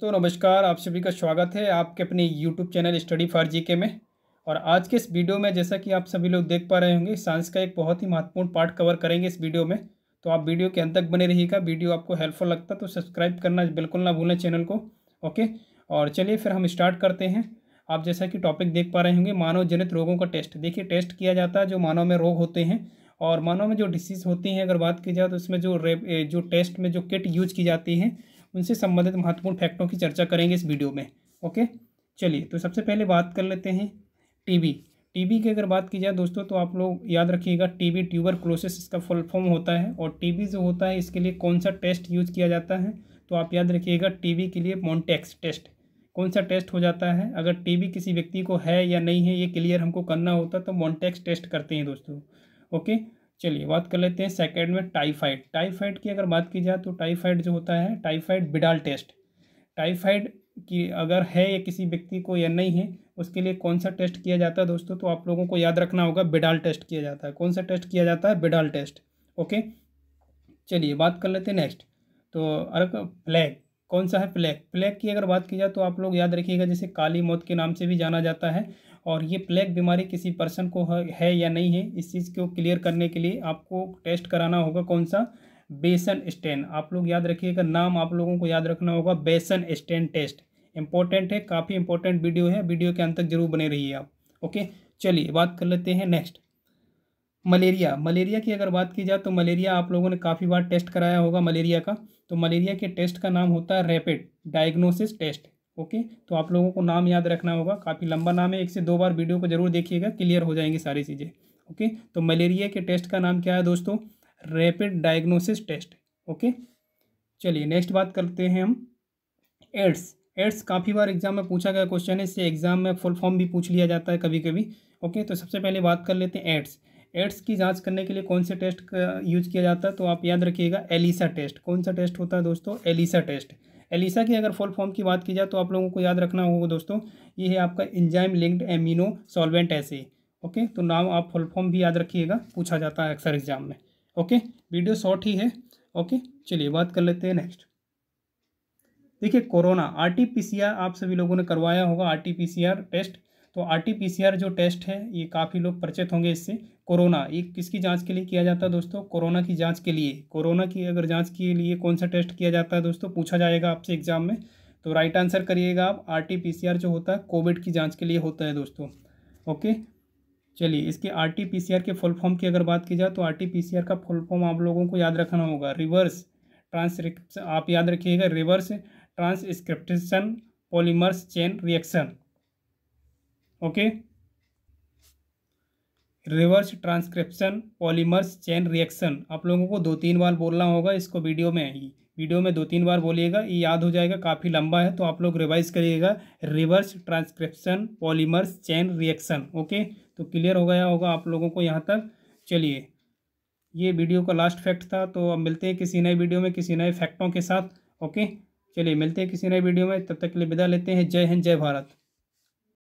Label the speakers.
Speaker 1: तो नमस्कार आप सभी का स्वागत है आपके अपने YouTube channel study for GK में और आज के इस वीडियो में जैसा कि आप सभी लोग देख पा रहे होंगे साइंस का एक बहुत ही महत्वपूर्ण पार्ट कवर करेंगे इस वीडियो में तो आप वीडियो के अंत तक बने रहिएगा वीडियो आपको हेल्पफुल लगता तो सब्सक्राइब करना बिल्कुल ना भूलें चैनल को ओके और चलिए फिर हम स्टार्ट करते हैं आप जैसा कि टॉपिक देख पा रहे होंगे मानव जनित रोगों का टेस्ट देखिए टेस्ट किया जाता है जो मानव में रोग होते हैं और मानव में जो डिसीज़ होती हैं अगर बात की जाए तो उसमें जो रेप जो टेस्ट में जो किट यूज की जाती है उनसे संबंधित महत्वपूर्ण फैक्टों की चर्चा करेंगे इस वीडियो में ओके चलिए तो सबसे पहले बात कर लेते हैं टीबी टीबी की अगर बात की जाए दोस्तों तो आप लोग याद रखिएगा टीबी ट्यूबर क्लोसिस इसका फुल फॉर्म होता है और टीबी जो होता है इसके लिए कौन सा टेस्ट यूज किया जाता है तो आप याद रखिएगा टीबी के लिए मॉन्टेक्स टेस्ट कौन सा टेस्ट हो जाता है अगर टीबी किसी व्यक्ति को है या नहीं है ये क्लियर हमको करना होता तो मॉन्टेक्स टेस्ट करते हैं दोस्तों ओके चलिए बात कर लेते हैं सेकेंड में टाइफाइड टाइफाइड की अगर बात की जाए तो टाइफाइड जो होता है टाइफाइड बिडाल टेस्ट टाइफाइड की अगर है या किसी व्यक्ति को या नहीं है उसके लिए कौन सा टेस्ट किया जाता है दोस्तों तो आप लोगों को याद रखना होगा बिडाल टेस्ट किया जाता है कौन सा टेस्ट किया जाता है बिडाल टेस्ट ओके चलिए बात कर लेते हैं नेक्स्ट तो अरे प्लेग कौन सा है प्लेग प्लेग की अगर बात की जाए तो आप लोग याद रखिएगा जैसे काली मौत के नाम से भी जाना जाता है और ये प्लेग बीमारी किसी पर्सन को है या नहीं है इस चीज़ को क्लियर करने के लिए आपको टेस्ट कराना होगा कौन सा बेसन स्टेन आप लोग याद रखिएगा नाम आप लोगों को याद रखना होगा बेसन स्टेन टेस्ट इंपॉर्टेंट है काफ़ी इंपॉर्टेंट वीडियो है वीडियो के अंत तक जरूर बने रहिए आप ओके चलिए बात कर लेते हैं नेक्स्ट मलेरिया मलेरिया की अगर बात की जाए तो मलेरिया आप लोगों ने काफ़ी बार टेस्ट कराया होगा मलेरिया का तो मलेरिया के टेस्ट का नाम होता है रैपिड डायग्नोसिस टेस्ट ओके तो आप लोगों को नाम याद रखना होगा काफ़ी लंबा नाम है एक से दो बार वीडियो को जरूर देखिएगा क्लियर हो जाएंगी सारी चीज़ें ओके तो मलेरिया के टेस्ट का नाम क्या है दोस्तों रैपिड डायग्नोसिस टेस्ट ओके चलिए नेक्स्ट बात करते हैं हम एड्स एड्स काफ़ी बार एग्जाम में पूछा गया क्वेश्चन है इससे एग्जाम में फुल फॉर्म भी पूछ लिया जाता है कभी कभी ओके तो सबसे पहले बात कर लेते हैं एड्स एड्स की जांच करने के लिए कौन से टेस्ट का यूज किया जाता है तो आप याद रखिएगा एलिसा टेस्ट कौन सा टेस्ट होता है दोस्तों एलिसा टेस्ट एलिसा की अगर फुल फॉर्म की बात की जाए तो आप लोगों को याद रखना होगा दोस्तों ये है आपका इंजाइम लिंक्ड एमिनो सॉल्वेंट ऐसे ओके तो नाम आप फुल फॉर्म भी याद रखिएगा पूछा जाता है अक्सर एग्जाम में ओके वीडियो शॉर्ट ही है ओके चलिए बात कर लेते हैं नेक्स्ट देखिए कोरोना आर आप सभी लोगों ने करवाया होगा आर टेस्ट तो आरटीपीसीआर जो टेस्ट है ये काफ़ी लोग परिचित होंगे इससे कोरोना ये किसकी जांच के लिए किया जाता है दोस्तों कोरोना की जांच के लिए कोरोना की अगर जांच के लिए कौन सा टेस्ट किया जाता है दोस्तों पूछा जाएगा आपसे एग्जाम में तो राइट आंसर करिएगा आप आर जो होता है कोविड की जाँच के लिए होता है दोस्तों ओके चलिए इसके आर के फुल फॉर्म की अगर बात की जाए तो आर का फुल फॉर्म आप लोगों को याद रखना होगा रिवर्स ट्रांसक्रिप्स आप याद रखिएगा reverse transcription polymers chain reaction okay reverse transcription polymers chain reaction आप लोगों को दो तीन बार बोलना होगा इसको वीडियो में ही वीडियो में दो तीन बार बोलिएगा ये याद हो जाएगा काफ़ी लंबा है तो आप लोग रिवाइज करिएगा reverse transcription polymers chain reaction okay तो क्लियर हो गया होगा आप लोगों को यहाँ तक चलिए ये वीडियो का लास्ट फैक्ट था तो अब मिलते हैं किसी नए वीडियो में किसी नए फैक्टों के साथ ओके चलिए मिलते हैं किसी नए वीडियो में तब तक के लिए विदा लेते हैं जय हिंद जय भारत